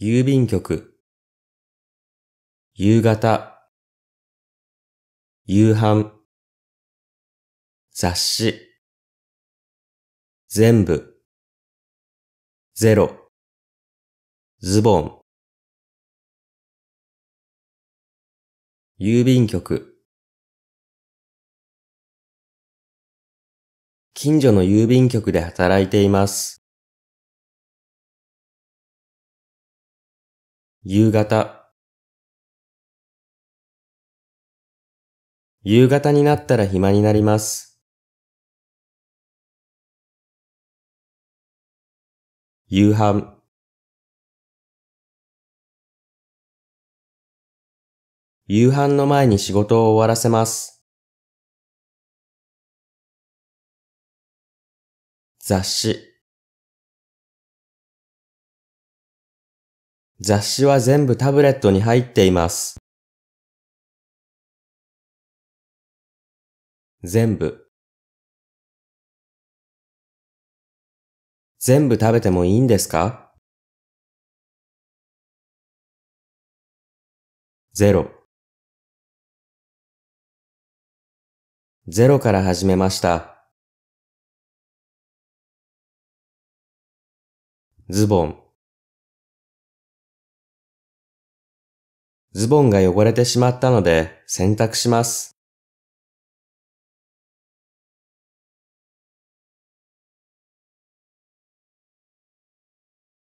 郵便局、夕方、夕飯、雑誌、全部、ゼロ、ズボン、郵便局、近所の郵便局で働いています。夕方。夕方になったら暇になります。夕飯。夕飯の前に仕事を終わらせます。雑誌。雑誌は全部タブレットに入っています。全部。全部食べてもいいんですかゼロ。ゼロから始めました。ズボンズボンが汚れてしまったので洗濯します。